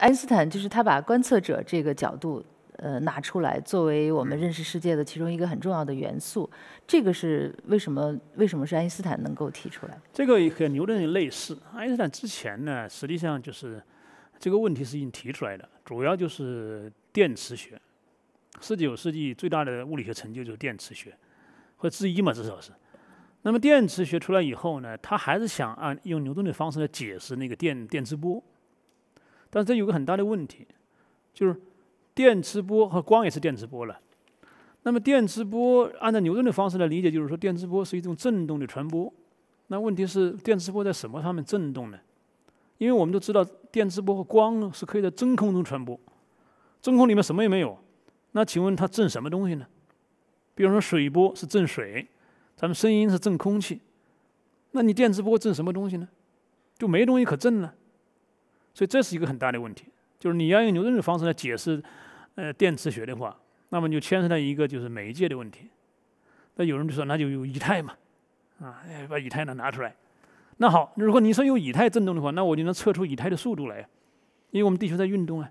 爱因斯坦就是他把观测者这个角度，呃，拿出来作为我们认识世界的其中一个很重要的元素。这个是为什么？为什么是爱因斯坦能够提出来？这个和牛顿类似。爱因斯坦之前呢，实际上就是这个问题是已经提出来的，主要就是电磁学。十九世纪最大的物理学成就就是电磁学，或之一嘛，至少是。那么电磁学出来以后呢，他还是想按用牛顿的方式来解释那个电电磁波。但这有个很大的问题，就是电磁波和光也是电磁波了。那么电磁波按照牛顿的方式来理解，就是说电磁波是一种振动的传播。那问题是电磁波在什么上面振动呢？因为我们都知道电磁波和光是可以在真空中传播，真空里面什么也没有。那请问它振什么东西呢？比如说水波是振水，咱们声音是振空气，那你电磁波振什么东西呢？就没东西可振了。所以这是一个很大的问题，就是你要用牛顿的方式来解释，呃，电磁学的话，那么就牵涉到一个就是媒介的问题。那有人就说，那就有以太嘛，啊，把以太呢拿出来。那好，如果你说有以太振动的话，那我就能测出以太的速度来，因为我们地球在运动啊。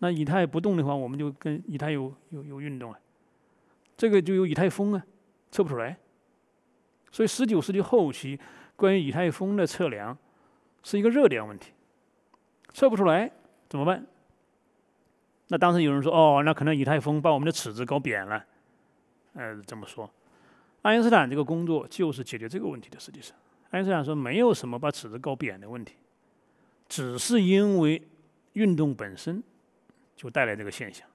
那以太不动的话，我们就跟以太有有有运动啊。这个就有以太风啊，测不出来。所以十九世纪后期，关于以太风的测量是一个热点问题。测不出来怎么办？那当时有人说：“哦，那可能以太风把我们的尺子搞扁了。”呃，这么说，爱因斯坦这个工作就是解决这个问题的。实际上，爱因斯坦说没有什么把尺子搞扁的问题，只是因为运动本身就带来这个现象，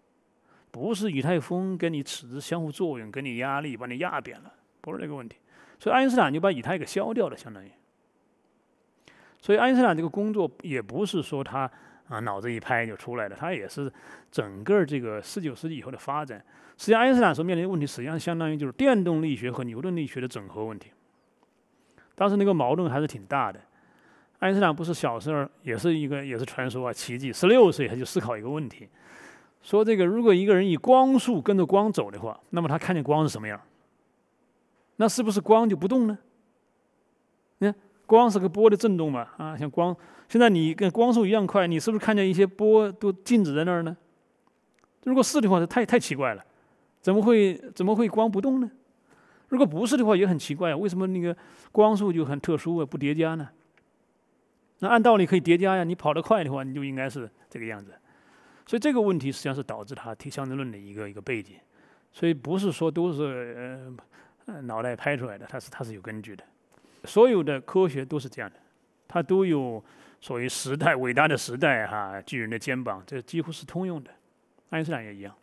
不是以太风跟你尺子相互作用、跟你压力把你压扁了，不是这个问题。所以爱因斯坦就把以太给消掉了，相当于。所以爱因斯坦这个工作也不是说他啊脑子一拍就出来的，他也是整个这个十九世纪以后的发展。实际上，爱因斯坦所面临的问题实际上相当于就是电动力学和牛顿力学的整合问题。当时那个矛盾还是挺大的。爱因斯坦不是小时候也是一个也是传说啊奇迹，十六岁他就思考一个问题，说这个如果一个人以光速跟着光走的话，那么他看见光是什么样？那是不是光就不动呢？光是个波的振动嘛，啊，像光，现在你跟光速一样快，你是不是看见一些波都静止在那儿呢？如果是的话，这太太奇怪了，怎么会怎么会光不动呢？如果不是的话，也很奇怪为什么那个光速就很特殊啊，不叠加呢？那按道理可以叠加呀，你跑得快的话，你就应该是这个样子。所以这个问题实际上是导致他提相对论的一个一个背景。所以不是说都是呃脑袋拍出来的，它是它是有根据的。所有的科学都是这样的，它都有所谓时代伟大的时代哈，巨人的肩膀，这几乎是通用的，爱因斯坦也一样。